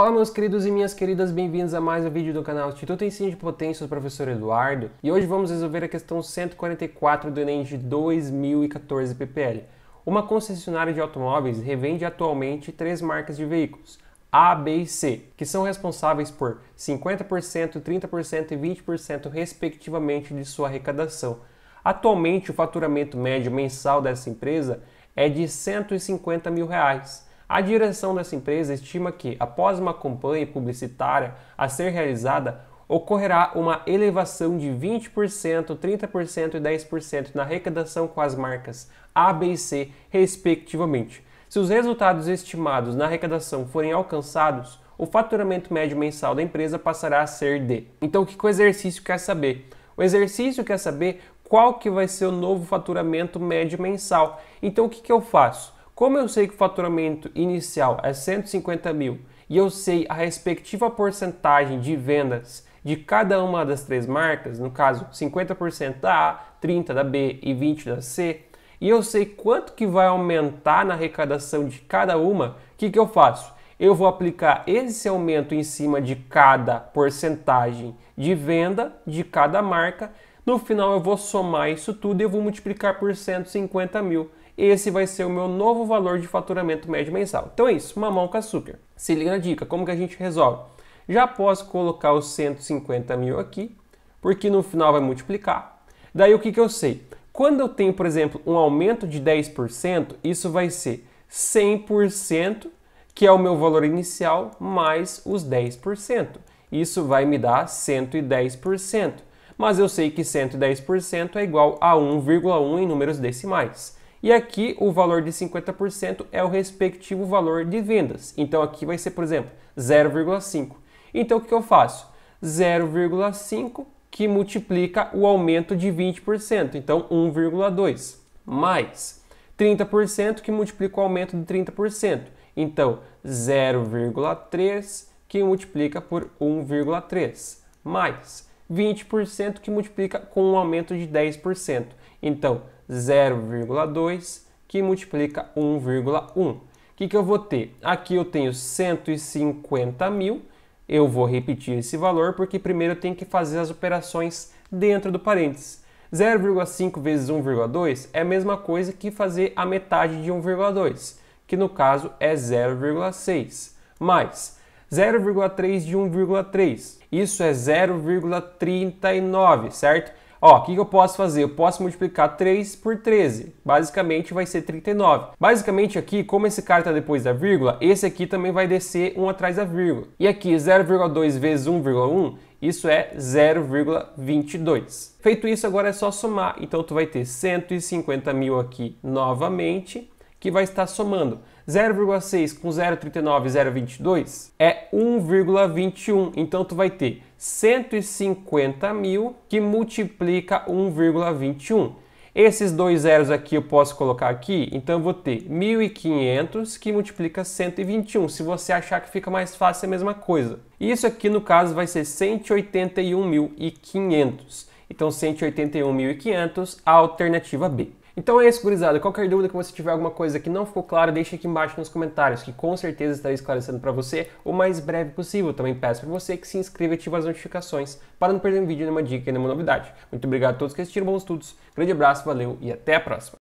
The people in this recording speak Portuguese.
Fala meus queridos e minhas queridas, bem-vindos a mais um vídeo do canal Instituto Ensino de Potências, professor Eduardo. E hoje vamos resolver a questão 144 do Enem de 2014 PPL. Uma concessionária de automóveis revende atualmente três marcas de veículos, A, B e C, que são responsáveis por 50%, 30% e 20% respectivamente de sua arrecadação. Atualmente o faturamento médio mensal dessa empresa é de 150 mil reais a direção dessa empresa estima que, após uma campanha publicitária a ser realizada, ocorrerá uma elevação de 20%, 30% e 10% na arrecadação com as marcas A, B e C, respectivamente. Se os resultados estimados na arrecadação forem alcançados, o faturamento médio mensal da empresa passará a ser D. Então, o que o exercício quer saber? O exercício quer saber qual que vai ser o novo faturamento médio mensal. Então, o que, que eu faço? Como eu sei que o faturamento inicial é 150 mil e eu sei a respectiva porcentagem de vendas de cada uma das três marcas, no caso 50% da A, 30% da B e 20% da C, e eu sei quanto que vai aumentar na arrecadação de cada uma, o que, que eu faço? Eu vou aplicar esse aumento em cima de cada porcentagem de venda de cada marca. No final eu vou somar isso tudo e eu vou multiplicar por 150 mil esse vai ser o meu novo valor de faturamento médio mensal. Então é isso, mamão com açúcar. Se liga na dica, como que a gente resolve? Já posso colocar os 150 mil aqui, porque no final vai multiplicar. Daí o que, que eu sei? Quando eu tenho, por exemplo, um aumento de 10%, isso vai ser 100%, que é o meu valor inicial, mais os 10%. Isso vai me dar 110%. Mas eu sei que 110% é igual a 1,1 em números decimais. E aqui o valor de 50% é o respectivo valor de vendas. Então aqui vai ser, por exemplo, 0,5. Então o que eu faço? 0,5 que multiplica o aumento de 20%, então 1,2, mais 30% que multiplica o aumento de 30%, então 0,3 que multiplica por 1,3, mais 20% que multiplica com um aumento de 10%, então 0,2 que multiplica 1,1. O que, que eu vou ter? Aqui eu tenho 150 mil. Eu vou repetir esse valor porque primeiro eu tenho que fazer as operações dentro do parênteses. 0,5 vezes 1,2 é a mesma coisa que fazer a metade de 1,2, que no caso é 0,6, mais 0,3 de 1,3, isso é 0,39, certo? Ó, o que, que eu posso fazer? Eu posso multiplicar 3 por 13. Basicamente vai ser 39. Basicamente aqui, como esse cara está depois da vírgula, esse aqui também vai descer um atrás da vírgula. E aqui 0,2 vezes 1,1 isso é 0,22. Feito isso, agora é só somar. Então, tu vai ter 150 mil aqui novamente, que vai estar somando. 0,6 com 0,39 e 0,22 é 1,21. Então, tu vai ter 150 mil, que multiplica 1,21. Esses dois zeros aqui eu posso colocar aqui, então eu vou ter 1.500 que multiplica 121, se você achar que fica mais fácil é a mesma coisa. Isso aqui no caso vai ser 181.500, então 181.500 a alternativa B. Então é isso, gurizada. Qualquer dúvida que você tiver alguma coisa que não ficou clara, deixa aqui embaixo nos comentários, que com certeza estarei esclarecendo para você o mais breve possível. Também peço para você que se inscreva e ative as notificações para não perder um vídeo, nenhuma dica e nenhuma novidade. Muito obrigado a todos que assistiram, bons estudos. Grande abraço, valeu e até a próxima.